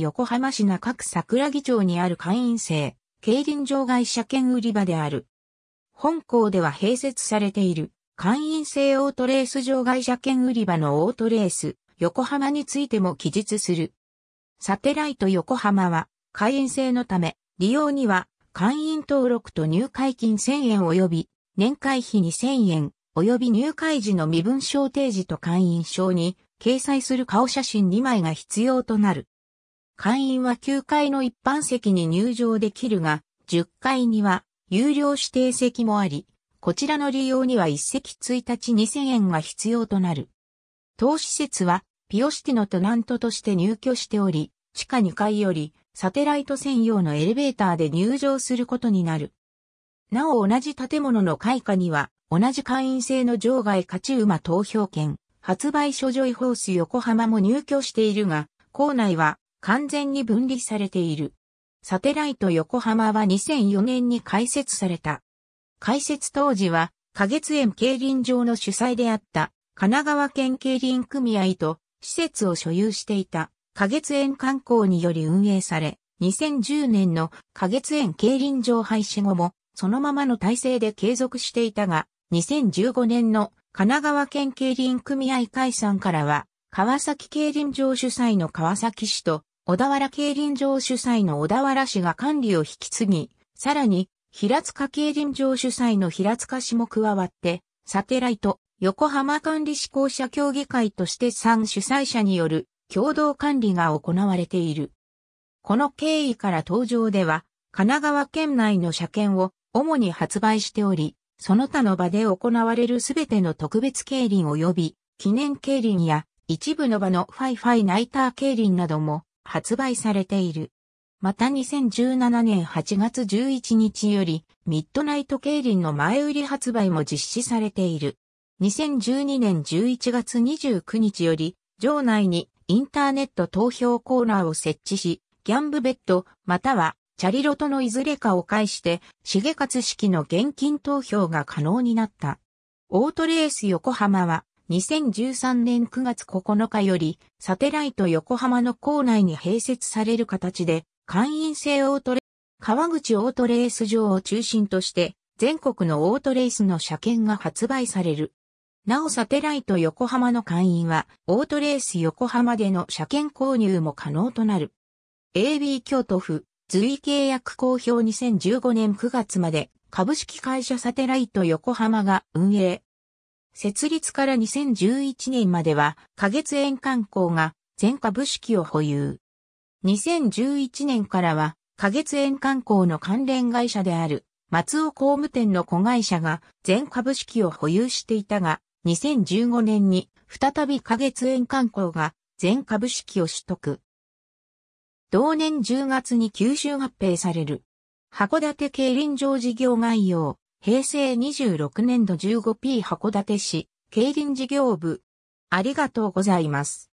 横浜市中区桜木町にある会員制、競輪場外車券売り場である。本校では併設されている、会員制オートレース場外車券売り場のオートレース、横浜についても記述する。サテライト横浜は、会員制のため、利用には、会員登録と入会金1000円及び、年会費2000円、及び入会時の身分証提示と会員証に、掲載する顔写真2枚が必要となる。会員は9階の一般席に入場できるが、10階には有料指定席もあり、こちらの利用には1席1日2000円が必要となる。当施設はピオシティのトナントとして入居しており、地下2階よりサテライト専用のエレベーターで入場することになる。なお同じ建物の開花には、同じ会員制の場外勝ち馬投票券、発売所ジョイホース横浜も入居しているが、校内は完全に分離されている。サテライト横浜は2004年に開設された。開設当時は、花月園競輪場の主催であった神奈川県競輪組合と施設を所有していた花月園観光により運営され、2010年の花月園競輪場廃止後もそのままの体制で継続していたが、2015年の神奈川県競輪組合解散からは、川崎競輪場主催の川崎市と小田原競輪場主催の小田原市が管理を引き継ぎ、さらに、平塚競輪場主催の平塚市も加わって、サテライト、横浜管理志向者協議会として3主催者による共同管理が行われている。この経緯から登場では、神奈川県内の車検を主に発売しており、その他の場で行われるすべての特別競輪及び記念競輪や一部の場のファイファイナイター競輪なども発売されている。また2017年8月11日より、ミッドナイト競輪の前売り発売も実施されている。2012年11月29日より、場内にインターネット投票コーナーを設置し、ギャンブベッド、またはチャリロトのいずれかを介して、カツ式の現金投票が可能になった。オートレース横浜は、2013年9月9日より、サテライト横浜の構内に併設される形で、会員制オートレ、川口オートレース場を中心として、全国のオートレースの車検が発売される。なおサテライト横浜の会員は、オートレース横浜での車検購入も可能となる。AB 京都府、随意契約公表2015年9月まで、株式会社サテライト横浜が運営、設立から2011年までは、花月園観光が全株式を保有。2011年からは、花月園観光の関連会社である、松尾工務店の子会社が全株式を保有していたが、2015年に再び花月園観光が全株式を取得。同年10月に九州合併される。函館競輪場事業概要。平成26年度 15P 函館市、競輪事業部。ありがとうございます。